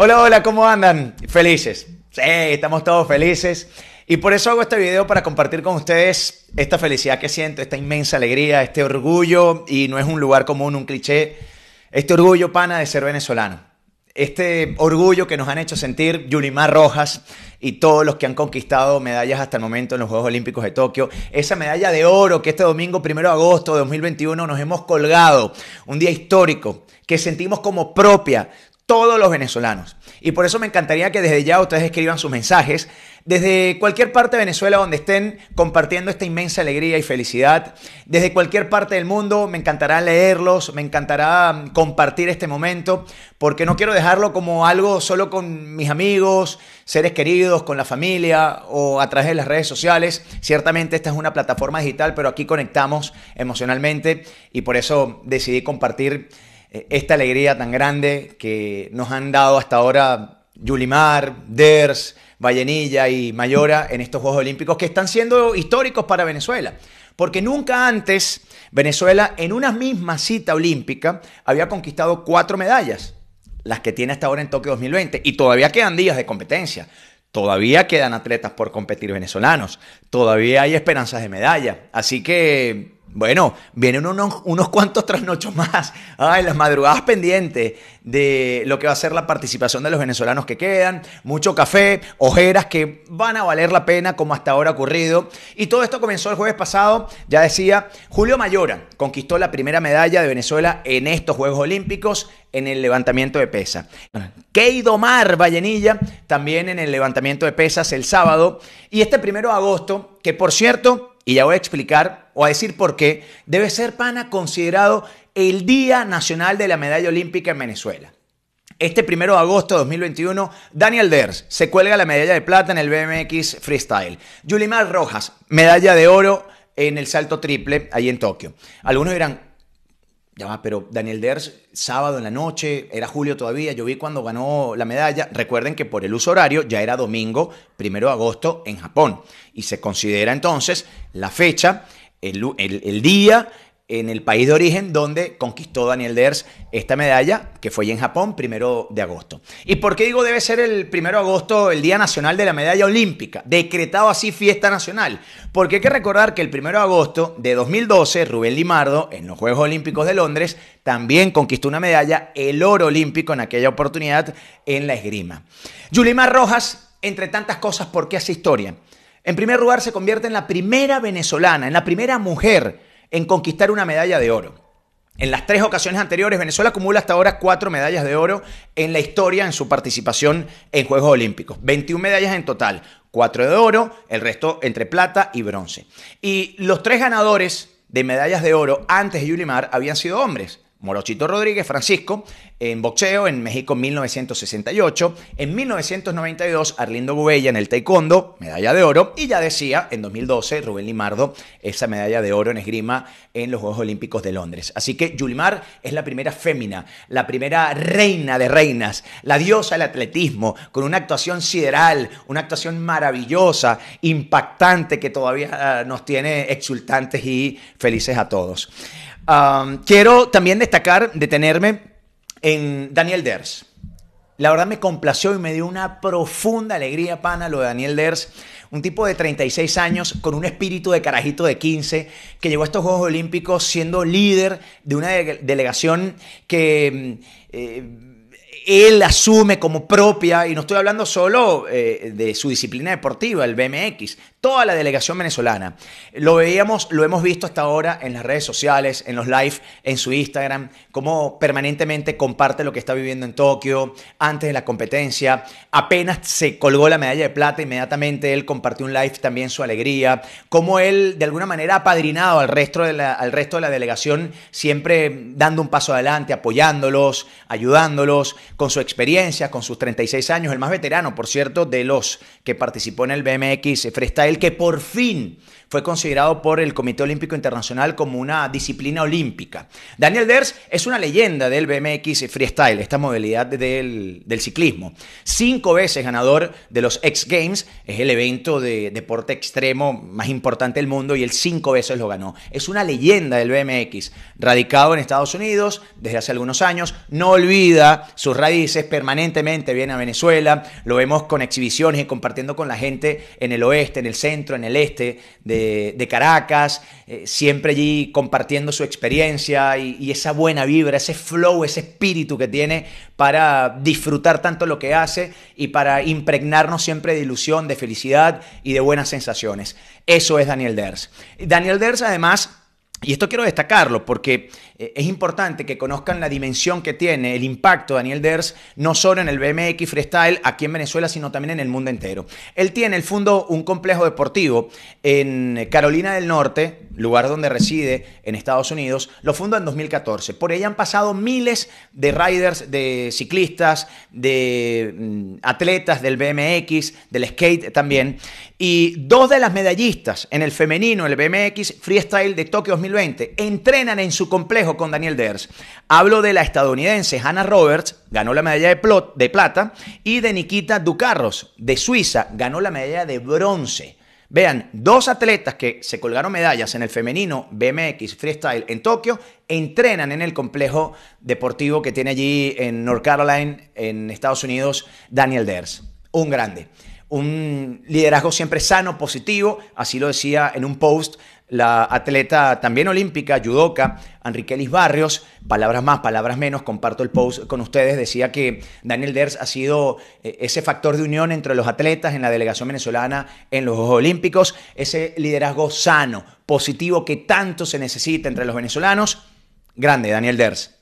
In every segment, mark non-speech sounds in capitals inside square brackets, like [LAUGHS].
Hola, hola, ¿cómo andan? Felices. Sí, estamos todos felices. Y por eso hago este video para compartir con ustedes esta felicidad que siento, esta inmensa alegría, este orgullo, y no es un lugar común, un cliché, este orgullo pana de ser venezolano. Este orgullo que nos han hecho sentir Yulimar Rojas y todos los que han conquistado medallas hasta el momento en los Juegos Olímpicos de Tokio. Esa medalla de oro que este domingo, primero de agosto de 2021, nos hemos colgado. Un día histórico que sentimos como propia, todos los venezolanos. Y por eso me encantaría que desde ya ustedes escriban sus mensajes desde cualquier parte de Venezuela donde estén compartiendo esta inmensa alegría y felicidad. Desde cualquier parte del mundo me encantará leerlos, me encantará mm, compartir este momento, porque no quiero dejarlo como algo solo con mis amigos, seres queridos, con la familia o a través de las redes sociales. Ciertamente esta es una plataforma digital, pero aquí conectamos emocionalmente y por eso decidí compartir eh, esta alegría tan grande que nos han dado hasta ahora Yulimar, Ders, Vallenilla y Mayora en estos Juegos Olímpicos que están siendo históricos para Venezuela. Porque nunca antes Venezuela en una misma cita olímpica había conquistado cuatro medallas, las que tiene hasta ahora en Tokio 2020. Y todavía quedan días de competencia. Todavía quedan atletas por competir venezolanos. Todavía hay esperanzas de medalla. Así que bueno, vienen unos, unos, cuantos trasnochos más. Ay, las madrugadas pendientes de lo que va a ser la participación de los venezolanos que quedan. Mucho café, ojeras que van a valer la pena como hasta ahora ha ocurrido. Y todo esto comenzó el jueves pasado. Ya decía, Julio Mayora conquistó la primera medalla de Venezuela en estos Juegos Olímpicos en el levantamiento de pesas. Mar Vallenilla también en el levantamiento de pesas el sábado. Y este primero de agosto, que por cierto y ya voy a explicar o a decir por qué, debe ser pana considerado el Día Nacional de la Medalla Olímpica en Venezuela. Este primero de agosto de 2021, Daniel Ders se cuelga la medalla de plata en el BMX Freestyle. Yulimar Rojas, medalla de oro en el salto triple ahí en Tokio. Algunos dirán, pero Daniel Ders, sábado en la noche, era julio todavía, yo vi cuando ganó la medalla. Recuerden que por el uso horario ya era domingo, primero de agosto en Japón. Y se considera entonces la fecha, el, el día en el país de origen donde conquistó Daniel Ders esta medalla, que fue en Japón, primero de agosto. ¿Y por qué digo debe ser el primero de agosto el Día Nacional de la Medalla Olímpica? Decretado así fiesta nacional. Porque hay que recordar que el primero de agosto de 2012, Rubén Limardo, en los Juegos Olímpicos de Londres, también conquistó una medalla, el oro olímpico en aquella oportunidad en la esgrima. Yulimar Rojas, entre tantas cosas, ¿por qué hace historia? En primer lugar, se convierte en la primera venezolana, en la primera mujer en conquistar una medalla de oro. En las tres ocasiones anteriores, Venezuela acumula hasta ahora cuatro medallas de oro en la historia en su participación en Juegos Olímpicos. 21 medallas en total, cuatro de oro, el resto entre plata y bronce. Y los tres ganadores de medallas de oro antes de Yulimar habían sido hombres. Morochito Rodríguez, Francisco, en boxeo en México en 1968, en 1992 Arlindo Bubella en el taekwondo, medalla de oro, y ya decía en 2012 Rubén Limardo esa medalla de oro en esgrima en los Juegos Olímpicos de Londres. Así que Yulimar es la primera fémina, la primera reina de reinas, la diosa del atletismo, con una actuación sideral, una actuación maravillosa, impactante que todavía nos tiene exultantes y felices a todos quiero también destacar, detenerme en Daniel Ders. La verdad me complació y me dio una profunda alegría, pana, lo de Daniel Ders. Un tipo de 36 años con un espíritu de carajito de 15 que llegó a estos Juegos Olímpicos siendo líder de una delegación que... Mm, eh, él asume como propia, y no estoy hablando solo eh, de su disciplina deportiva, el BMX, toda la delegación venezolana. Lo veíamos, lo hemos visto hasta ahora en las redes sociales, en los live, en su Instagram, cómo permanentemente comparte lo que está viviendo en Tokio, antes de la competencia. Apenas se colgó la medalla de plata, inmediatamente él compartió un live también su alegría, cómo él de alguna manera ha apadrinado al resto al resto de la delegación, siempre dando un paso adelante, apoyándolos, ayudándolos con su experiencia, con sus 36 años, el más veterano, por cierto, de los que participó en el BMX eh, Freestyle, que por fin fue considerado por el Comité Olímpico Internacional como una disciplina olímpica. Daniel Ders es una leyenda del BMX Freestyle, esta modalidad del, ciclismo. Cinco veces ganador de los X Games, es el evento de deporte extremo más importante del mundo y él cinco veces lo ganó. Es una leyenda del BMX, radicado en Estados Unidos desde hace algunos años, no olvida sus raíces, permanentemente viene a Venezuela, lo vemos con exhibiciones y compartiendo con la gente en el oeste, en el centro, en el este de de, Caracas, eh, siempre allí compartiendo su experiencia y, y, esa buena vibra, ese flow, ese espíritu que tiene para disfrutar tanto lo que hace y para impregnarnos siempre de ilusión, de felicidad y de buenas sensaciones. Eso es Daniel Ders. Daniel Ders además, y esto quiero destacarlo porque eh, es importante que conozcan la dimensión que tiene el impacto de Daniel Ders, no solo en el BMX Freestyle aquí en Venezuela, sino también en el mundo entero. Él tiene, el fondo un complejo deportivo en Carolina del Norte, lugar donde reside en Estados Unidos, lo fundó en 2014. Por ella han pasado miles de riders, de ciclistas, de mm, atletas del BMX, del skate también. Y dos de las medallistas en el femenino, el BMX Freestyle de Tokio 2020, entrenan en su complejo con Daniel Ders. Hablo de la estadounidense Hannah Roberts, ganó la medalla de, plata, y de Nikita Ducarros, de Suiza, ganó la medalla de bronce. Vean, dos atletas que se colgaron medallas en el femenino BMX Freestyle en Tokio entrenan en el complejo deportivo que tiene allí en North Carolina, en Estados Unidos, Daniel Ders. Un grande. Un liderazgo siempre sano, positivo, así lo decía en un post la atleta también olímpica, judoka, Enriquelis Barrios, palabras más, palabras menos, comparto el post con ustedes, decía que Daniel Ders ha sido eh, ese factor de unión entre los atletas en la delegación venezolana en los Juegos Olímpicos, ese liderazgo sano, positivo que tanto se necesita entre los venezolanos. Grande, Daniel Ders.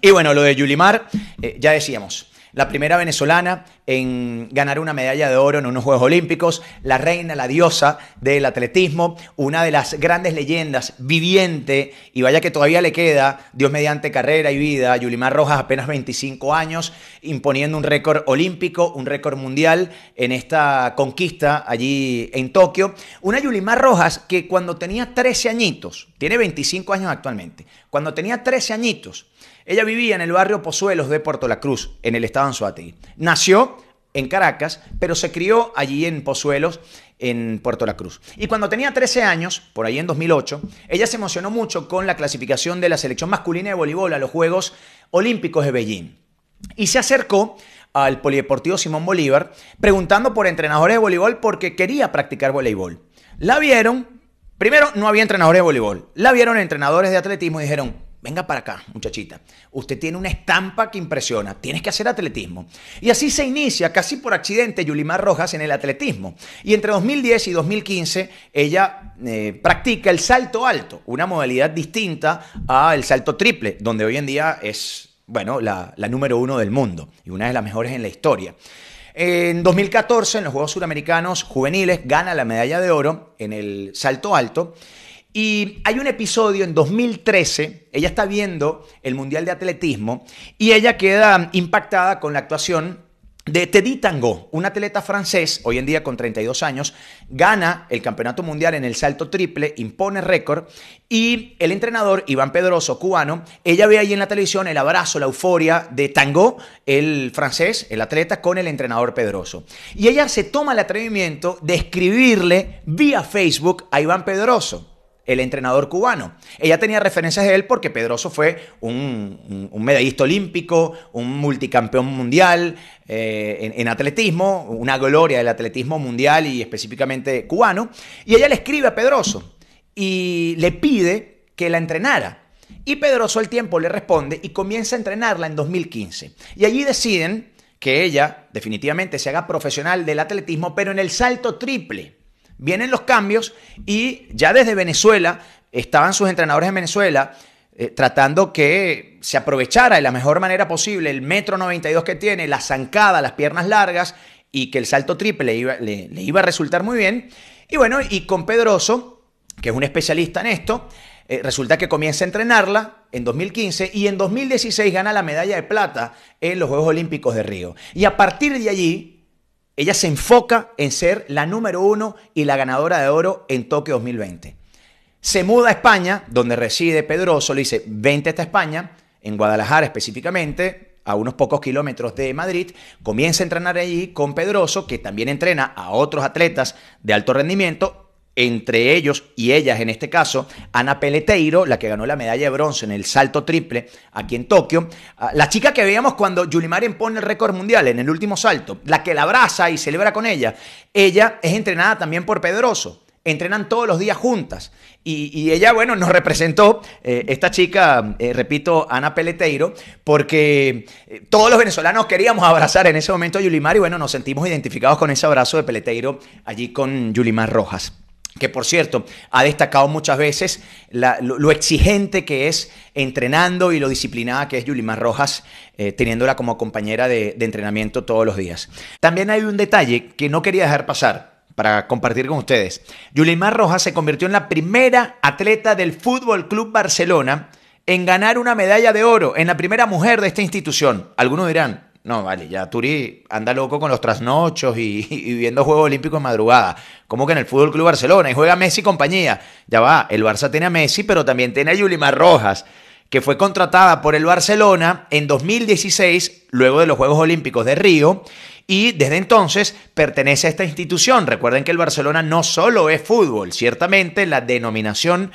Y bueno, lo de Yulimar, eh, ya decíamos, la primera venezolana en ganar una medalla de oro en unos Juegos Olímpicos, la reina, la diosa del atletismo, una de las grandes leyendas, viviente, y vaya que todavía le queda, Dios mediante carrera y vida, Yulimar Rojas apenas 25 años, imponiendo un récord olímpico, un récord mundial en esta conquista allí en Tokio. Una Yulimar Rojas que cuando tenía 13 añitos, tiene 25 años actualmente, cuando tenía 13 añitos, ella vivía en el barrio Pozuelos de Puerto La Cruz, en el estado Anzuategui. Nació en Caracas, pero se crió allí en Pozuelos, en Puerto La Cruz. Y cuando tenía 13 años, por ahí en 2008, ella se emocionó mucho con la clasificación de la selección masculina de voleibol a los Juegos Olímpicos de Beijing. Y se acercó al Polideportivo Simón Bolívar preguntando por entrenadores de voleibol porque quería practicar voleibol. La vieron, primero no había entrenadores de voleibol, la vieron entrenadores de atletismo y dijeron, venga para acá, muchachita. Usted tiene una estampa que impresiona. Tienes que hacer atletismo. Y así se inicia, casi por accidente, Yulimar Rojas en el atletismo. Y entre 2010 y 2015, ella eh, practica el salto alto, una modalidad distinta al salto triple, donde hoy en día es, bueno, la, la número uno del mundo y una de las mejores en la historia. En 2014, en los Juegos Suramericanos Juveniles, gana la medalla de oro en el salto alto. Y hay un episodio en 2013, ella está viendo el Mundial de Atletismo y ella queda impactada con la actuación de Teddy Tango, un atleta francés, hoy en día con 32 años, gana el campeonato mundial en el salto triple, impone récord, y el entrenador Iván Pedroso, cubano, ella ve ahí en la televisión el abrazo, la euforia de Tango, el francés, el atleta, con el entrenador Pedroso. Y ella se toma el atrevimiento de escribirle vía Facebook a Iván Pedroso el entrenador cubano. Ella tenía referencias de él porque Pedroso fue un, medallista olímpico, un multicampeón mundial eh, en, en, atletismo, una gloria del atletismo mundial y específicamente cubano. Y ella le escribe a Pedroso y le pide que la entrenara. Y Pedroso al tiempo le responde y comienza a entrenarla en 2015. Y allí deciden que ella definitivamente se haga profesional del atletismo, pero en el salto triple vienen los cambios y ya desde Venezuela estaban sus entrenadores en Venezuela eh, tratando que se aprovechara de la mejor manera posible el metro 92 que tiene, la zancada, las piernas largas y que el salto triple le iba, a resultar muy bien. Y bueno, y con Pedroso, que es un especialista en esto, eh, resulta que comienza a entrenarla en 2015 y en 2016 gana la medalla de plata en los Juegos Olímpicos de Río. Y a partir de allí, ella se enfoca en ser la número uno y la ganadora de oro en Tokio 2020. Se muda a España, donde reside Pedroso, le dice, vente hasta España, en Guadalajara específicamente, a unos pocos kilómetros de Madrid, comienza a entrenar allí con Pedroso, que también entrena a otros atletas de alto rendimiento entre ellos y ellas en este caso, Ana Peleteiro, la que ganó la medalla de bronce en el salto triple aquí en Tokio, ah, la chica que veíamos cuando Yulimar impone el récord mundial en el último salto, la que la abraza y celebra con ella, ella es entrenada también por Pedroso, entrenan todos los días juntas y, ella, bueno, nos representó, eh, esta chica, eh, repito, Ana Peleteiro, porque eh, todos los venezolanos queríamos abrazar en ese momento a Yulimar y bueno, nos sentimos identificados con ese abrazo de Peleteiro allí con Yulimar Rojas que por cierto ha destacado muchas veces lo, exigente que es entrenando y lo disciplinada que es Yulimar Rojas, eh, teniéndola como compañera de, entrenamiento todos los días. También hay un detalle que no quería dejar pasar para compartir con ustedes. Yulimar Rojas se convirtió en la primera atleta del Fútbol Club Barcelona en ganar una medalla de oro, en la primera mujer de esta institución. Algunos dirán, no, vale, ya Turi anda loco con los trasnochos [LAUGHS] y, viendo Juegos Olímpicos en madrugada. Como que en el Fútbol Club Barcelona y juega Messi y compañía. Ya va, el Barça tiene a Messi, pero también tiene a Yulimar Rojas, que fue contratada por el Barcelona en 2016, luego de los Juegos Olímpicos de Río, y desde entonces pertenece a esta institución. Recuerden que el Barcelona no solo es fútbol, ciertamente la denominación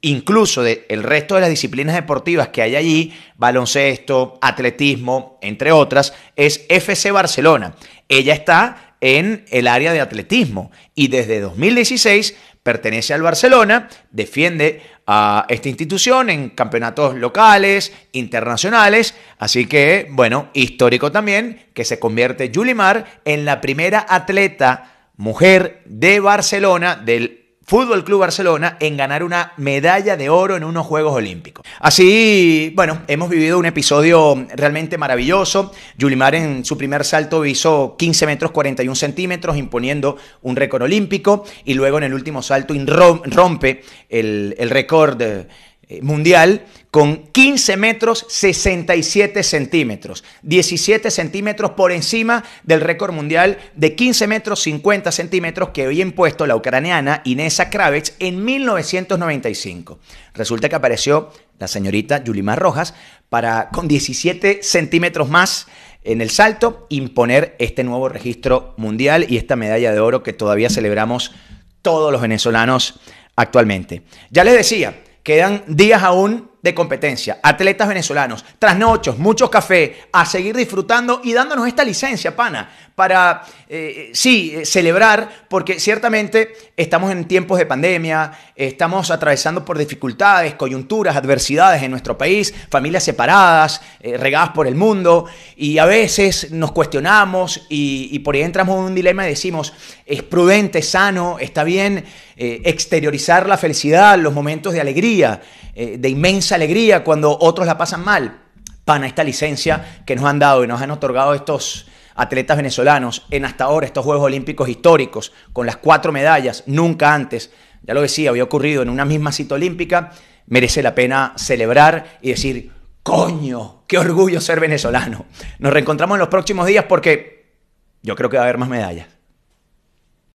incluso del resto de las disciplinas deportivas que hay allí, baloncesto, atletismo, entre otras, es FC Barcelona. Ella está en el área de atletismo y desde 2016 pertenece al Barcelona, defiende a esta institución en campeonatos locales, internacionales, así que, bueno, histórico también que se convierte Mar en la primera atleta mujer de Barcelona del Fútbol Club Barcelona en ganar una medalla de oro en unos Juegos Olímpicos. Así, bueno, hemos vivido un episodio realmente maravilloso. Yulimar en su primer salto hizo 15 metros 41 centímetros, imponiendo un récord olímpico, y luego en el último salto rompe el, el récord. De, eh, mundial con 15 metros 67 centímetros, 17 centímetros por encima del récord mundial de 15 metros 50 centímetros que había impuesto la ucraniana Inés Kravets en 1995. Resulta que apareció la señorita Yulimar Rojas para con 17 centímetros más en el salto imponer este nuevo registro mundial y esta medalla de oro que todavía celebramos todos los venezolanos actualmente. Ya les decía, Quedan días aún de competencia, atletas venezolanos, trasnochos, mucho café, a seguir disfrutando y dándonos esta licencia, pana, para, eh, eh, sí, eh, celebrar, porque ciertamente estamos en tiempos de pandemia, estamos atravesando por dificultades, coyunturas, adversidades en nuestro país, familias separadas, regadas por el mundo, y a veces nos cuestionamos y, y, por ahí entramos en un dilema y decimos, es prudente, sano, está bien exteriorizar la felicidad, los momentos de alegría. Eh, de inmensa alegría cuando otros la pasan mal. Pana, esta licencia que nos han dado y nos han otorgado estos atletas venezolanos en hasta ahora estos Juegos Olímpicos históricos, con las cuatro medallas, nunca antes, ya lo decía, había ocurrido en una misma cita olímpica, merece la pena celebrar y decir, coño, qué orgullo ser venezolano. Nos reencontramos en los próximos días porque yo creo que va a haber más medallas.